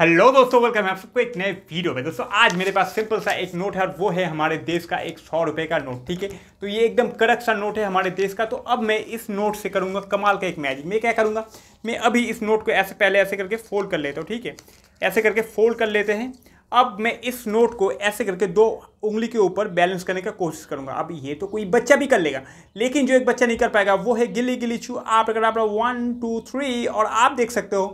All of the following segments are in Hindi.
हेलो दोस्तों वेलकम है आप सबको एक नए वीडियो में दोस्तों आज मेरे पास सिंपल सा एक नोट है और वो है हमारे देश का एक सौ रुपये का नोट ठीक है तो ये एकदम कड़क सा नोट है हमारे देश का तो अब मैं इस नोट से करूँगा कमाल का एक मैजिक मैं क्या करूँगा मैं अभी इस नोट को ऐसे पहले ऐसे करके फोल्ड कर लेता हूँ ठीक है ऐसे करके फोल्ड कर लेते हैं अब मैं इस नोट को ऐसे करके दो उंगली के ऊपर बैलेंस करने का कोशिश करूंगा अब ये तो कोई बच्चा भी कर लेगा लेकिन जो एक बच्चा नहीं कर पाएगा वो है गिली गिली छू आप अगर आप वन टू थ्री और आप देख सकते हो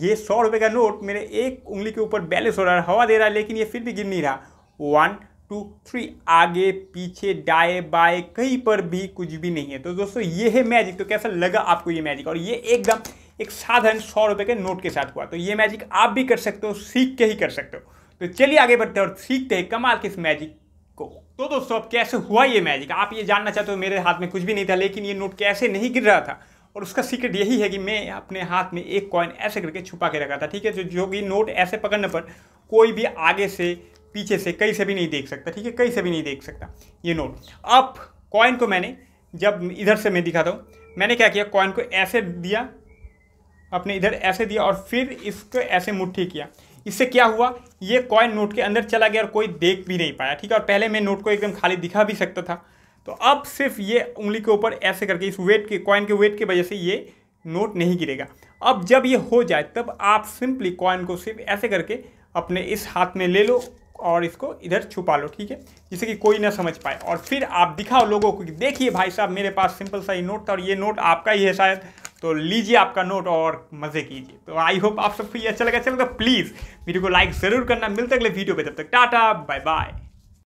ये सौ रुपये का नोट मेरे एक उंगली के ऊपर बैलेंस हो रहा है हवा दे रहा है लेकिन ये फिर भी गिर नहीं रहा वन टू थ्री आगे पीछे डाए बाए कहीं पर भी कुछ भी नहीं है तो दोस्तों ये है मैजिक तो कैसा लगा आपको ये मैजिक और ये एकदम एक साधारण सौ रुपये के नोट के साथ हुआ तो ये मैजिक आप भी कर सकते हो सीख के ही कर सकते हो तो चलिए आगे बढ़ते हैं और सीखते हैं कमाल किस मैजिक को तो दोस्तों अब कैसे हुआ ये मैजिक आप ये जानना चाहते हो मेरे हाथ में कुछ भी नहीं था लेकिन ये नोट कैसे नहीं गिर रहा था और उसका सीक्रेट यही है कि मैं अपने हाथ में एक कॉइन ऐसे करके छुपा के रखा था ठीक है जो जो कि नोट ऐसे पकड़ने पर कोई भी आगे से पीछे से कहीं से भी नहीं देख सकता ठीक है कहीं से भी नहीं देख सकता ये नोट अब कॉइन को मैंने जब इधर से मैं दिखाता हूँ मैंने क्या किया कॉइन को ऐसे दिया अपने इधर ऐसे दिया और फिर इसको ऐसे मुट्ठी किया इससे क्या हुआ ये कॉइन नोट के अंदर चला गया और कोई देख भी नहीं पाया ठीक है और पहले मैं नोट को एकदम खाली दिखा भी सकता था तो अब सिर्फ ये उंगली के ऊपर ऐसे करके इस वेट के कॉइन के वेट की वजह से ये नोट नहीं गिरेगा अब जब ये हो जाए तब आप सिंपली कॉइन को सिर्फ ऐसे करके अपने इस हाथ में ले लो और इसको इधर छुपा लो ठीक है जिससे कि कोई ना समझ पाए और फिर आप दिखाओ लोगों को कि देखिए भाई साहब मेरे पास सिंपल सा ही नोट था और ये नोट आपका ही है शायद तो लीजिए आपका नोट और मज़े कीजिए तो आई होप आप सबको ये अच्छा लगा अच्छा लगा प्लीज़ वीडियो को लाइक ज़रूर करना मिलते अगले वीडियो पर जब तक टाटा बाय बाय